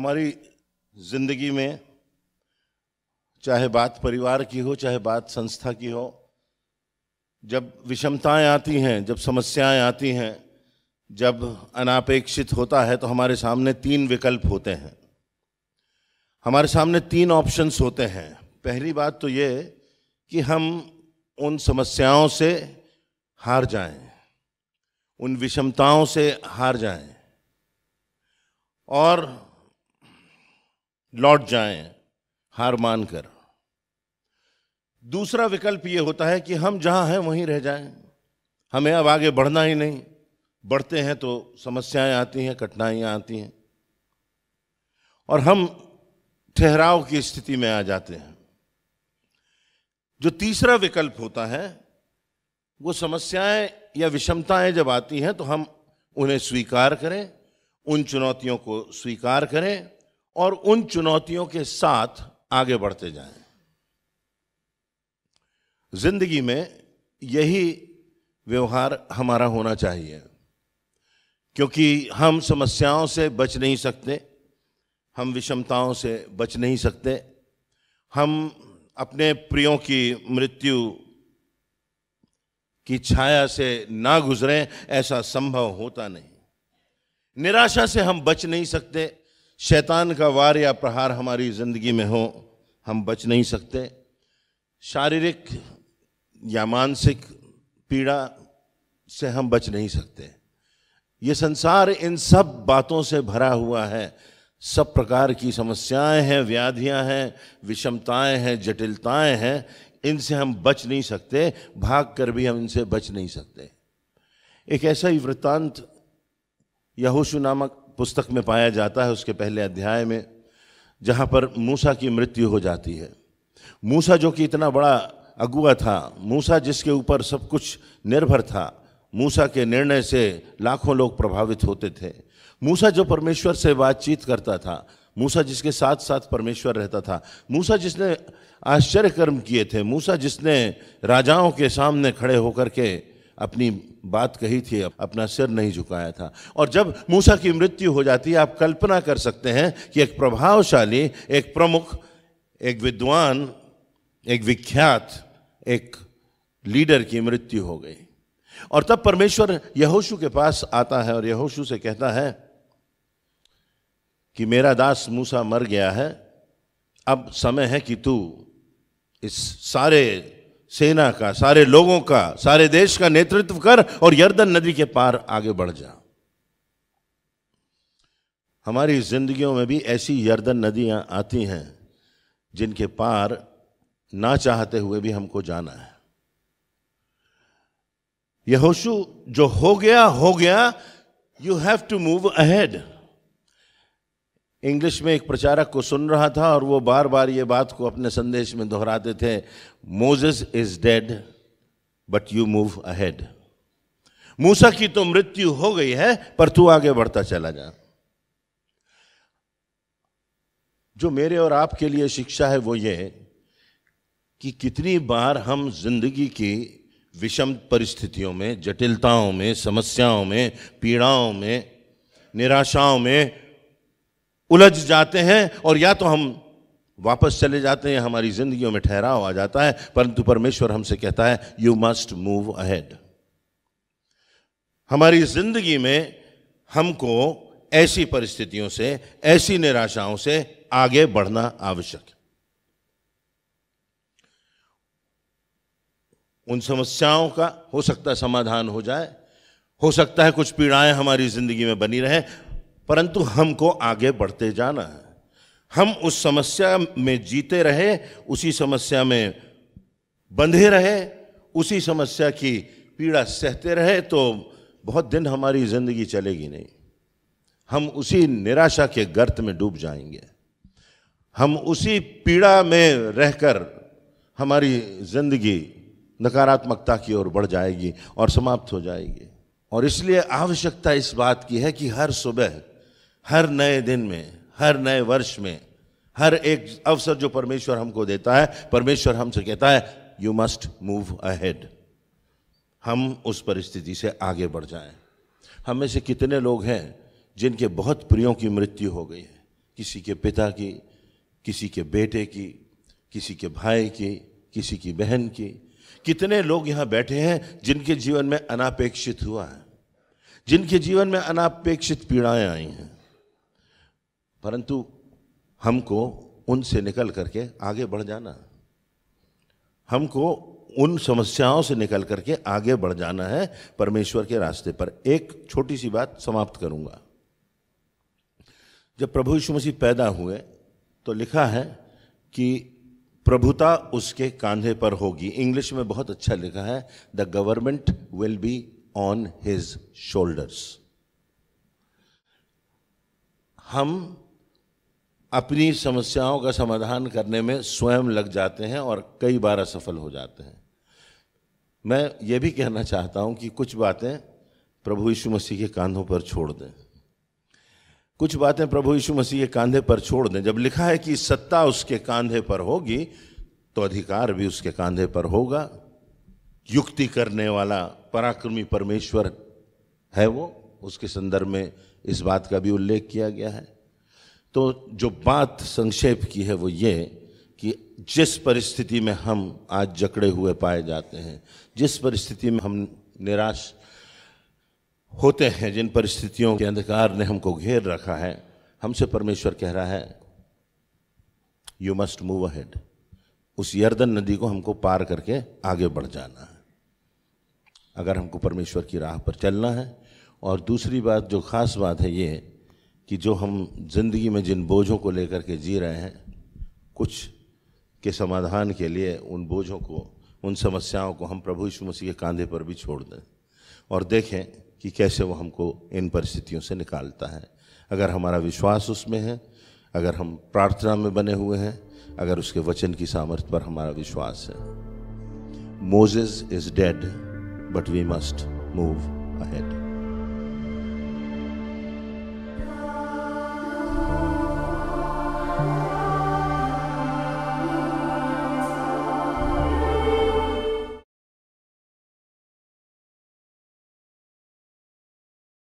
हमारी ज़िंदगी में चाहे बात परिवार की हो चाहे बात संस्था की हो जब विषमताएं आती हैं जब समस्याएं आती हैं जब अनापेक्षित होता है तो हमारे सामने तीन विकल्प होते हैं हमारे सामने तीन ऑप्शंस होते हैं पहली बात तो ये कि हम उन समस्याओं से हार जाएं, उन विषमताओं से हार जाएं और लौट जाएं हार मान कर दूसरा विकल्प ये होता है कि हम जहां हैं वहीं रह जाएं हमें अब आगे बढ़ना ही नहीं बढ़ते हैं तो समस्याएं आती हैं कठिनाइयां आती हैं और हम ठहराव की स्थिति में आ जाते हैं जो तीसरा विकल्प होता है वो समस्याएं या विषमताएं जब आती हैं तो हम उन्हें स्वीकार करें उन चुनौतियों को स्वीकार करें और उन चुनौतियों के साथ आगे बढ़ते जाएं जिंदगी में यही व्यवहार हमारा होना चाहिए क्योंकि हम समस्याओं से बच नहीं सकते हम विषमताओं से बच नहीं सकते हम अपने प्रियों की मृत्यु की छाया से ना गुजरें ऐसा संभव होता नहीं निराशा से हम बच नहीं सकते शैतान का वार या प्रहार हमारी ज़िंदगी में हो हम बच नहीं सकते शारीरिक या मानसिक पीड़ा से हम बच नहीं सकते ये संसार इन सब बातों से भरा हुआ है सब प्रकार की समस्याएं हैं व्याधियां हैं विषमताएं हैं जटिलताएं हैं इनसे हम बच नहीं सकते भाग कर भी हम इनसे बच नहीं सकते एक ऐसा ही वृत्तांत यहोशु नामक पुस्तक में पाया जाता है उसके पहले अध्याय में जहाँ पर मूसा की मृत्यु हो जाती है मूसा जो कि इतना बड़ा अगुआ था मूसा जिसके ऊपर सब कुछ निर्भर था मूसा के निर्णय से लाखों लोग प्रभावित होते थे मूसा जो परमेश्वर से बातचीत करता था मूसा जिसके साथ साथ परमेश्वर रहता था मूसा जिसने आश्चर्य कर्म किए थे मूसा जिसने राजाओं के सामने खड़े होकर के अपनी बात कही थी अपना सिर नहीं झुकाया था और जब मूसा की मृत्यु हो जाती है आप कल्पना कर सकते हैं कि एक प्रभावशाली एक प्रमुख एक विद्वान एक विख्यात एक लीडर की मृत्यु हो गई और तब परमेश्वर यहोशु के पास आता है और यहोशु से कहता है कि मेरा दास मूसा मर गया है अब समय है कि तू इस सारे सेना का सारे लोगों का सारे देश का नेतृत्व कर और यर्दन नदी के पार आगे बढ़ जा हमारी जिंदगियों में भी ऐसी यर्दन नदियां आती हैं जिनके पार ना चाहते हुए भी हमको जाना है यहोशु जो हो गया हो गया you have to move ahead English में एक प्रचारक को सुन रहा था और वो बार बार ये बात को अपने संदेश में दोहराते थे Moses is dead but you move ahead मूसा की तो मृत्यु हो गई है पर तू आगे बढ़ता चला जा जो मेरे और आपके लिए शिक्षा है वो ये कि कितनी बार हम जिंदगी की विषम परिस्थितियों में जटिलताओं में समस्याओं में पीड़ाओं में निराशाओं में उलझ जाते हैं और या तो हम वापस चले जाते हैं हमारी जिंदगियों में ठहराव आ जाता है परंतु परमेश्वर हमसे कहता है यू मस्ट मूव अहेड हमारी जिंदगी में हमको ऐसी परिस्थितियों से ऐसी निराशाओं से आगे बढ़ना आवश्यक उन समस्याओं का हो सकता है समाधान हो जाए हो सकता है कुछ पीड़ाएं हमारी जिंदगी में बनी रहे परंतु हमको आगे बढ़ते जाना है हम उस समस्या में जीते रहे उसी समस्या में बंधे रहे उसी समस्या की पीड़ा सहते रहे तो बहुत दिन हमारी ज़िंदगी चलेगी नहीं हम उसी निराशा के गर्त में डूब जाएंगे हम उसी पीड़ा में रहकर हमारी ज़िंदगी नकारात्मकता की ओर बढ़ जाएगी और समाप्त हो जाएगी और इसलिए आवश्यकता इस बात की है कि हर सुबह हर नए दिन में हर नए वर्ष में हर एक अवसर जो परमेश्वर हमको देता है परमेश्वर हमसे कहता है यू मस्ट मूव अहेड हम उस परिस्थिति से आगे बढ़ जाएं हम में से कितने लोग हैं जिनके बहुत प्रियों की मृत्यु हो गई है किसी के पिता की किसी के बेटे की किसी के भाई की किसी की बहन की कितने लोग यहाँ बैठे हैं जिनके जीवन में अनापेक्षित हुआ है जिनके जीवन में अनापेक्षित पीड़ाएं आई हैं परंतु हमको उनसे निकल करके आगे बढ़ जाना हमको उन समस्याओं से निकल करके आगे बढ़ जाना है परमेश्वर के रास्ते पर एक छोटी सी बात समाप्त करूंगा जब प्रभु यीशु मसीह पैदा हुए तो लिखा है कि प्रभुता उसके कांधे पर होगी इंग्लिश में बहुत अच्छा लिखा है the government will be on his shoulders हम अपनी समस्याओं का समाधान करने में स्वयं लग जाते हैं और कई बार असफल हो जाते हैं मैं ये भी कहना चाहता हूँ कि कुछ बातें प्रभु यीशु मसीह के कांधों पर छोड़ दें कुछ बातें प्रभु यीशु मसीह के कांधे पर छोड़ दें जब लिखा है कि सत्ता उसके कांधे पर होगी तो अधिकार भी उसके कांधे पर होगा युक्ति करने वाला पराक्रमी परमेश्वर है वो उसके संदर्भ में इस बात का भी उल्लेख किया गया है तो जो बात संक्षेप की है वो ये कि जिस परिस्थिति में हम आज जकड़े हुए पाए जाते हैं जिस परिस्थिति में हम निराश होते हैं जिन परिस्थितियों के अंधकार ने हमको घेर रखा है हमसे परमेश्वर कह रहा है यू मस्ट मूव अहेड उस यर्दन नदी को हमको पार करके आगे बढ़ जाना है अगर हमको परमेश्वर की राह पर चलना है और दूसरी बात जो खास बात है ये कि जो हम ज़िंदगी में जिन बोझों को लेकर के जी रहे हैं कुछ के समाधान के लिए उन बोझों को उन समस्याओं को हम प्रभु यीशु मसीह के कांधे पर भी छोड़ दें और देखें कि कैसे वो हमको इन परिस्थितियों से निकालता है अगर हमारा विश्वास उसमें है अगर हम प्रार्थना में बने हुए हैं अगर उसके वचन की सामर्थ्य पर हमारा विश्वास है Moses is dead but we must move ahead